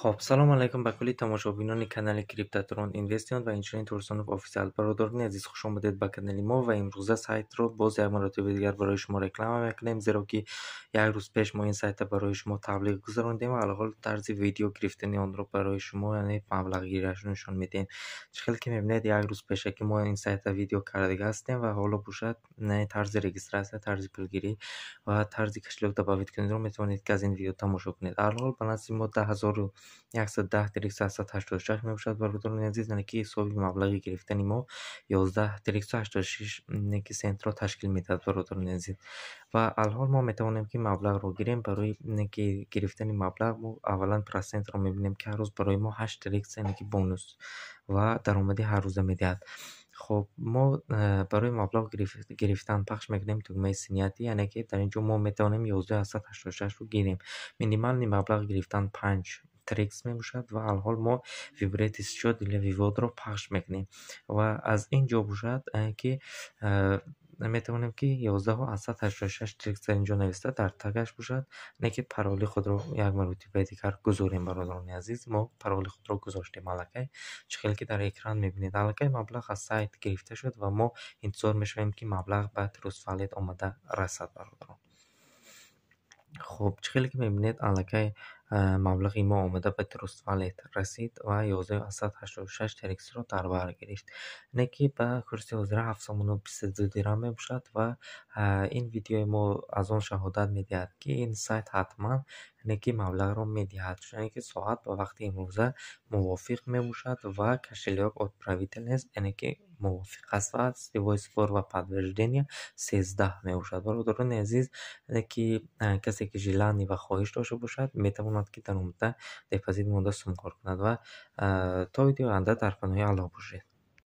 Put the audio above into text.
хуб салом алайкум ба кулли тамошобинони канали криптотрон инвестион ва инчунин турсунов офисиал бародорони азиз хушомадед ба канали мо ва имрӯза сайтро боз як маротиба дигар барои шумо реклама мекунем зеро ки як рӯз пеш мо ин сайтро барои шумо таблиғ гузаронидем алҳол тарзи видео гирифтани онро барои шумо яъне маблағгирияш нишон медиҳем чихел ки мебинед як рӯз пешаки мо ин сайтро видео кардага ҳастем ва ҳоло бошад тарзи регистратсия тарзи пулгирӣ ва тарзи кашлёк дабавит кунедро метавонед ки аз ин видео тамошо кунед алҳол ба назди мо даҳазору 110 تریک می باشد برادران عزیز یعنی که مبلغی مبلغ گرفتن ما 11 تریک نکی سنت را تشکیل میدهد برادران عزیز و الحال ما می توانیم که مبلغ را گیریم برای نکی گرفتن مبلغ و اولا پرسنت را می بینیم که هر روز برای ما 8 تریک نکی بونوس و درآمدی هر روزه میدهد خب ما برای مبلغ گرفتن پخش میکنیم می سنیتی یعنی که در اینجا ما میتوانیم 11 رو گیریم مینیمال مبلغ گرفتن 5 трекс мебошад ва алҳол мо вибрати сичод или виводро пахш мекунем ва аз ин ҷо бошад э, ки э, метавонем ки 1786 трекс дар инҷо нависта дар тагаш бошад не ки пароли худро як маротиба дигар гузорем бародарони азиз мо пароли худро гузоштем аллакай чихеле ки дар экран мебинед аллакай маблағ аз сайт гирифта шуд ва мо интизор мешавем ки маблағ ба тирусфалет омада расад бародарон хуб чихеле ки мебинед аллакай Э, маблағи мо омада ба тирусвалет расид ва 1186 тирексро дар бар гирифт ине ки ба курси ҳозира 722 дирам мебошад ва э, ин видеои мо аз он шаҳодат медиҳад ки ин сайт ҳатман яъне ки маблағро медиҳад чунон ки соат ба вақти имрӯза мувофиқ мебошад ва кашилёк отправител нест яъне ки мувофиқ аст ва сивои сифор ва подтверждения сездаҳ мебошад бародарони азиз яъне ки касе ки желани ва хоҳиш дошта бошад метавонад ки дар умуда дефазит муда сумкор кунад ва то видеоанда дар панои алло бошед